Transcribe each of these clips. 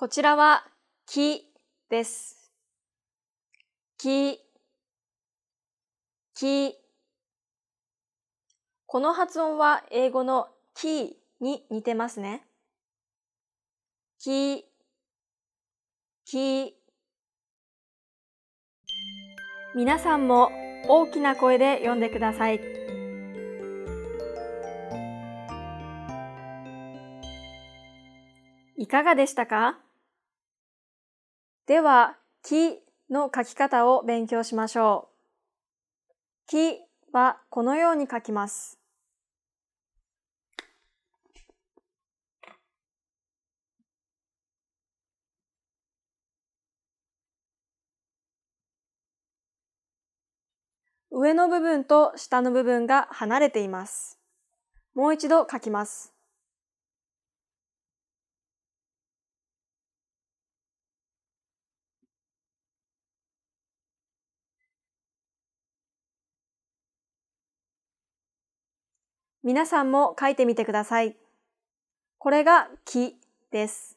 こちらは木です。木、木。この発音は英語のキーに似てますね。き、キ。皆さんも大きな声で読んでください。いかがでしたかでは、きの書き方を勉強しましょう。きはこのように書きます。上の部分と下の部分が離れています。もう一度書きます。皆さんも書いてみてください。これがき」です。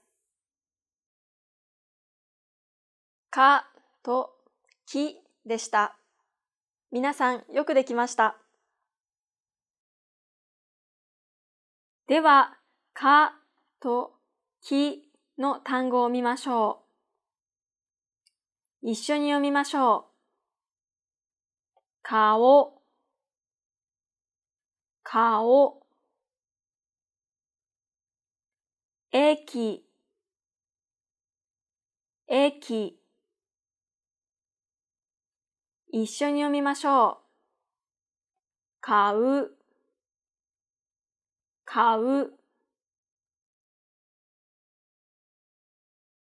かとき」でした。皆さんよくできました。では、かときの単語を見ましょう。一緒に読みましょう。顔顔駅駅一緒に読みましょう。買う買う